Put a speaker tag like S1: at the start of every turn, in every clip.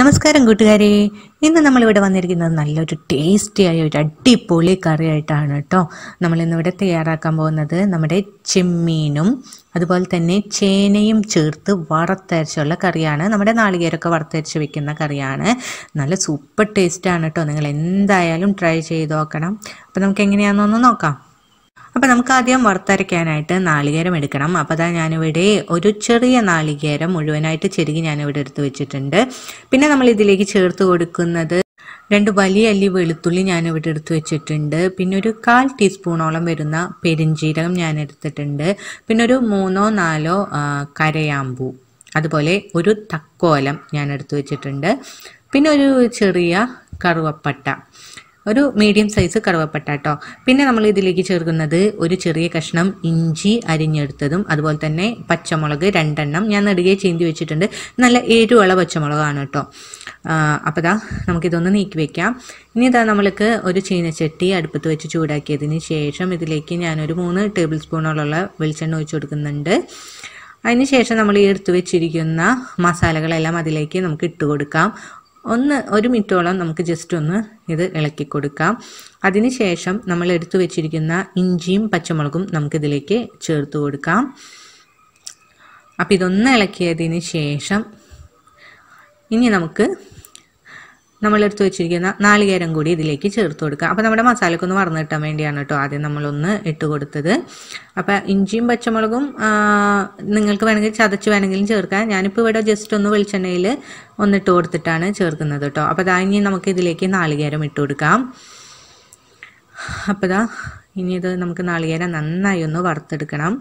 S1: നമസ്കാരം കൂട്ടുകാരെ ഇന്ന് നമ്മളിവിടെ വന്നിരിക്കുന്നത് നല്ലൊരു ടേസ്റ്റി ആയ ഒരു അടിപൊളി കറിയായിട്ടാണ് കേട്ടോ ഇവിടെ തയ്യാറാക്കാൻ പോകുന്നത് നമ്മുടെ ചെമ്മീനും അതുപോലെ തന്നെ ചേനയും ചേർത്ത് വറുത്തരച്ചുള്ള കറിയാണ് നമ്മുടെ നാളികേരൊക്കെ വറുത്തരച്ച് വെക്കുന്ന കറിയാണ് നല്ല സൂപ്പർ ടേസ്റ്റാണ് കേട്ടോ നിങ്ങൾ എന്തായാലും ട്രൈ ചെയ്ത് നോക്കണം അപ്പോൾ നമുക്ക് എങ്ങനെയാണെന്നൊന്ന് നോക്കാം അപ്പം നമുക്ക് ആദ്യം വറുത്തരയ്ക്കാനായിട്ട് നാളികേരം എടുക്കണം അപ്പോൾ അതാ ഞാനിവിടെ ഒരു ചെറിയ നാളികേരം മുഴുവനായിട്ട് ചെരുകി ഞാനിവിടെ എടുത്ത് വെച്ചിട്ടുണ്ട് പിന്നെ നമ്മൾ ഇതിലേക്ക് ചേർത്ത് കൊടുക്കുന്നത് രണ്ട് വലിയ അല്ലി വെളുത്തുള്ളി ഞാൻ ഇവിടെ എടുത്തു വെച്ചിട്ടുണ്ട് പിന്നെ ഒരു കാൽ ടീസ്പൂണോളം വരുന്ന പെരിഞ്ജീരകം ഞാൻ എടുത്തിട്ടുണ്ട് പിന്നെ ഒരു മൂന്നോ നാലോ കരയാമ്പൂ അതുപോലെ ഒരു തക്കോലം ഞാൻ എടുത്തു വെച്ചിട്ടുണ്ട് പിന്നെ ഒരു ചെറിയ കറുവപ്പട്ട ഒരു മീഡിയം സൈസ് കറുവപ്പട്ട കേട്ടോ പിന്നെ നമ്മൾ ഇതിലേക്ക് ചേർക്കുന്നത് ഒരു ചെറിയ കഷ്ണം ഇഞ്ചി അരിഞ്ഞെടുത്തതും അതുപോലെ തന്നെ പച്ചമുളക് രണ്ടെണ്ണം ഞാൻ നെടുകെ ചീന്തി വെച്ചിട്ടുണ്ട് നല്ല എരിവുള്ള പച്ചമുളകാണ് കേട്ടോ അപ്പോൾ ഇതാ നമുക്കിതൊന്ന് നീക്കി വെക്കാം ഇനി ഇതാ നമ്മൾക്ക് ഒരു ചീനച്ചട്ടി അടുപ്പത്ത് വെച്ച് ചൂടാക്കിയതിന് ശേഷം ഇതിലേക്ക് ഞാനൊരു മൂന്ന് ടേബിൾ സ്പൂണോളുള്ള വെളിച്ചെണ്ണ ഒഴിച്ചു കൊടുക്കുന്നുണ്ട് അതിനുശേഷം നമ്മൾ ഈ എടുത്തു വെച്ചിരിക്കുന്ന മസാലകളെല്ലാം അതിലേക്ക് നമുക്ക് ഇട്ട് കൊടുക്കാം ഒന്ന് ഒരു മിനിറ്റോളം നമുക്ക് ജസ്റ്റ് ഒന്ന് ഇത് ഇളക്കി കൊടുക്കാം അതിനുശേഷം നമ്മൾ എടുത്തു വെച്ചിരിക്കുന്ന ഇഞ്ചിയും പച്ചമുളകും നമുക്കിതിലേക്ക് ചേർത്ത് കൊടുക്കാം അപ്പോൾ ഇതൊന്ന് ഇളക്കിയതിന് ശേഷം ഇനി നമുക്ക് നമ്മളെടുത്ത് വെച്ചിരിക്കുന്ന നാളികേരം കൂടി ഇതിലേക്ക് ചേർത്ത് കൊടുക്കുക അപ്പം നമ്മുടെ മസാലക്കൊന്ന് വറന്ന് കിട്ടാൻ വേണ്ടിയാണ് കേട്ടോ ആദ്യം നമ്മളൊന്ന് ഇട്ട് കൊടുത്തത് അപ്പം ഇഞ്ചിയും പച്ചമുളകും നിങ്ങൾക്ക് വേണമെങ്കിൽ ചതച്ച് വേണമെങ്കിലും ചേർക്കാം ഞാനിപ്പോൾ ഇവിടെ ജസ്റ്റ് ഒന്ന് വെളിച്ചെണ്ണയിൽ ഒന്നിട്ട് കൊടുത്തിട്ടാണ് ചേർക്കുന്നത് കേട്ടോ അപ്പം അതാ ഇനി നമുക്ക് ഇതിലേക്ക് നാളികേരം ഇട്ട് കൊടുക്കാം അപ്പോൾ ഇനി ഇത് നമുക്ക് നാളികേരം നന്നായി ഒന്ന് വറുത്തെടുക്കണം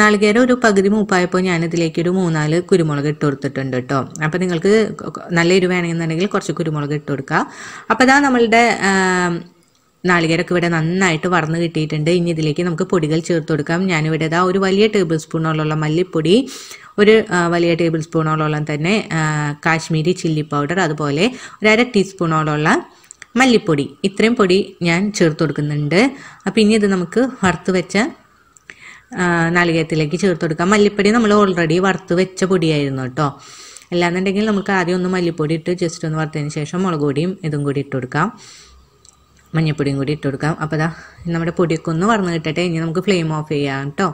S1: നാളികേരം ഒരു പകുതി മൂപ്പായപ്പോൾ ഞാനിതിലേക്ക് ഒരു മൂന്നാല് കുരുമുളക് ഇട്ട് കൊടുത്തിട്ടുണ്ട് കേട്ടോ അപ്പോൾ നിങ്ങൾക്ക് നല്ല എരിവ് വേണമെന്നുണ്ടെങ്കിൽ കുറച്ച് കുരുമുളക് ഇട്ട് കൊടുക്കുക അപ്പോൾ അതാ നമ്മളുടെ നാളികേരൊക്കെ ഇവിടെ നന്നായിട്ട് വറന്ന് കിട്ടിയിട്ടുണ്ട് ഇനി ഇതിലേക്ക് നമുക്ക് പൊടികൾ ചേർത്ത് കൊടുക്കാം ഞാനിവിടെ ഇതാ ഒരു വലിയ ടേബിൾ സ്പൂണോളം മല്ലിപ്പൊടി ഒരു വലിയ ടേബിൾ സ്പൂണോളം തന്നെ കാശ്മീരി ചില്ലി പൗഡർ അതുപോലെ ഒരര അര ടീസ്പൂണോളം മല്ലിപ്പൊടി ഇത്രയും പൊടി ഞാൻ ചേർത്ത് കൊടുക്കുന്നുണ്ട് അപ്പം ഇനി ഇത് നമുക്ക് വറുത്ത് വെച്ച നാളികേരത്തിലേക്ക് ചേർത്ത് കൊടുക്കാം മല്ലിപ്പൊടി നമ്മൾ ഓൾറെഡി വറുത്ത് വെച്ച പൊടിയായിരുന്നു കേട്ടോ അല്ലാന്നുണ്ടെങ്കിൽ നമുക്ക് ആദ്യം ഒന്ന് മല്ലിപ്പൊടി ഇട്ട് ജസ്റ്റ് ഒന്ന് വറുത്തതിന് ശേഷം മുളക് പൊടിയും ഇതും കൂടി ഇട്ട് കൊടുക്കാം മഞ്ഞപ്പൊടിയും കൂടി ഇട്ട് കൊടുക്കാം അപ്പോൾ അതാ നമ്മുടെ പൊടിയൊക്കെ ഒന്ന് വറന്ന് കിട്ടട്ടെ ഇനി നമുക്ക് ഫ്ലെയിം ഓഫ് ചെയ്യാം കേട്ടോ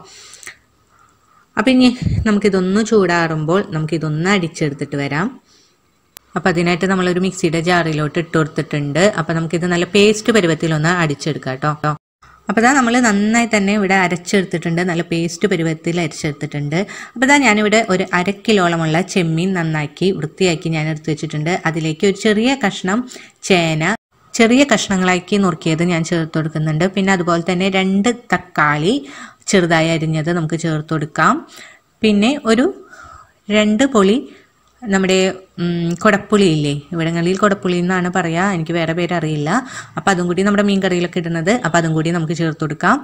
S1: അപ്പം ഇനി നമുക്കിതൊന്ന് ചൂടാറുമ്പോൾ നമുക്കിതൊന്ന് അടിച്ചെടുത്തിട്ട് വരാം അപ്പോൾ അതിനായിട്ട് നമ്മളൊരു മിക്സിയുടെ ജാറിലോട്ട് ഇട്ട് കൊടുത്തിട്ടുണ്ട് അപ്പം നമുക്കിത് നല്ല പേസ്റ്റ് പരുവത്തിലൊന്ന് അടിച്ചെടുക്കാം കേട്ടോ അപ്പോൾ ഇതാ നമ്മൾ നന്നായി തന്നെ ഇവിടെ അരച്ചെടുത്തിട്ടുണ്ട് നല്ല പേസ്റ്റ് പരുവത്തിൽ അരച്ചെടുത്തിട്ടുണ്ട് അപ്പോൾ ഇതാ ഞാനിവിടെ ഒരു അര കിലോളമുള്ള ചെമ്മീൻ നന്നാക്കി വൃത്തിയാക്കി ഞാൻ എടുത്ത് വെച്ചിട്ടുണ്ട് അതിലേക്ക് ഒരു ചെറിയ കഷ്ണം ചേന ചെറിയ കഷ്ണങ്ങളാക്കി നുറുക്കിയത് ഞാൻ ചേർത്ത് കൊടുക്കുന്നുണ്ട് പിന്നെ അതുപോലെ തന്നെ രണ്ട് തക്കാളി ചെറുതായി അരിഞ്ഞത് നമുക്ക് ചേർത്ത് കൊടുക്കാം പിന്നെ ഒരു രണ്ട് പൊളി നമ്മുടെ കൊടപ്പുളി ഇല്ലേ ഇവിടങ്ങളിൽ കൊടപ്പുളി എന്നാണ് പറയുക എനിക്ക് വേറെ പേര് അറിയില്ല അപ്പോൾ അതും കൂടി നമ്മുടെ മീൻ ഇടുന്നത് അപ്പോൾ അതും കൂടി നമുക്ക് ചേർത്ത് കൊടുക്കാം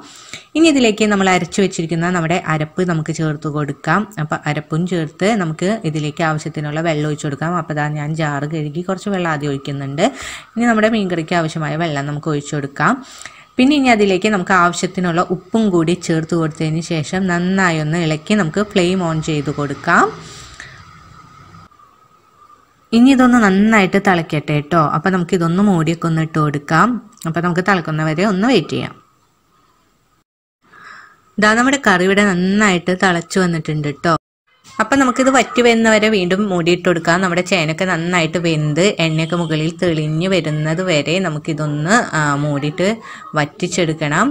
S1: ഇനി ഇതിലേക്ക് നമ്മൾ അരച്ചു വെച്ചിരിക്കുന്ന നമ്മുടെ അരപ്പ് നമുക്ക് ചേർത്ത് കൊടുക്കാം അപ്പോൾ അരപ്പും ചേർത്ത് നമുക്ക് ഇതിലേക്ക് ആവശ്യത്തിനുള്ള വെള്ളം ഒഴിച്ചു കൊടുക്കാം അപ്പോൾ അതാ ഞാൻ ജാറ് കഴുകി കുറച്ച് വെള്ളം ആദ്യം ഒഴിക്കുന്നുണ്ട് ഇനി നമ്മുടെ മീൻ കറിക്ക് ആവശ്യമായ വെള്ളം നമുക്ക് ഒഴിച്ചു കൊടുക്കാം പിന്നെ ഇനി അതിലേക്ക് നമുക്ക് ആവശ്യത്തിനുള്ള ഉപ്പും കൂടി ചേർത്ത് കൊടുത്തതിന് ശേഷം നന്നായി ഒന്ന് ഇളക്കി നമുക്ക് ഫ്ലെയിം ഓൺ ചെയ്ത് കൊടുക്കാം ഇനി ഇതൊന്ന് നന്നായിട്ട് തിളക്കട്ടെ കേട്ടോ അപ്പോൾ നമുക്ക് ഇതൊന്ന് മൂടിയൊക്കെ ഒന്ന് ഇട്ട് കൊടുക്കാം അപ്പോൾ നമുക്ക് തിളക്കുന്നവരെ ഒന്ന് വെയിറ്റ് ചെയ്യാം ഇതാ നമ്മുടെ കറി ഇവിടെ നന്നായിട്ട് തിളച്ചു വന്നിട്ടുണ്ട് കേട്ടോ അപ്പം നമുക്കിത് വറ്റി വരുന്നവരെ വീണ്ടും മൂടിയിട്ട് കൊടുക്കാം നമ്മുടെ ചേനൊക്കെ നന്നായിട്ട് വെന്ത് എണ്ണയൊക്കെ മുകളിൽ തെളിഞ്ഞു വരുന്നത് വരെ നമുക്കിതൊന്ന് മൂടിയിട്ട് വറ്റിച്ചെടുക്കണം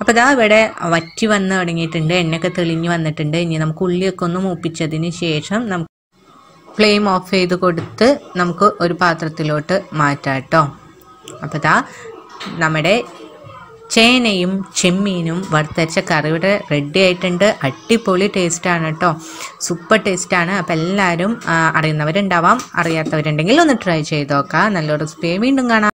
S1: അപ്പോൾ ഇതാ ഇവിടെ വറ്റി വന്ന് തുടങ്ങിയിട്ടുണ്ട് എണ്ണയൊക്കെ തെളിഞ്ഞു വന്നിട്ടുണ്ട് ഇനി നമുക്ക് ഉള്ളിയൊക്കെ ഒന്ന് മൂപ്പിച്ചതിന് ശേഷം നമുക്ക് ഫ്ലെയിം ഓഫ് ചെയ്ത് കൊടുത്ത് നമുക്ക് ഒരു പാത്രത്തിലോട്ട് മാറ്റാം കേട്ടോ അപ്പോൾ ഇതാ നമ്മുടെ ചേനയും ചെമ്മീനും വറുത്തരച്ച കറിയുടെ റെഡി ആയിട്ടുണ്ട് അടിപൊളി ടേസ്റ്റാണ് കേട്ടോ സൂപ്പർ ടേസ്റ്റാണ് അപ്പോൾ എല്ലാവരും അറിയുന്നവരുണ്ടാവാം അറിയാത്തവരുണ്ടെങ്കിൽ ഒന്ന് ട്രൈ ചെയ്ത് നോക്കാം നല്ലൊരു റെസിപ്പിയെ വീണ്ടും കാണാം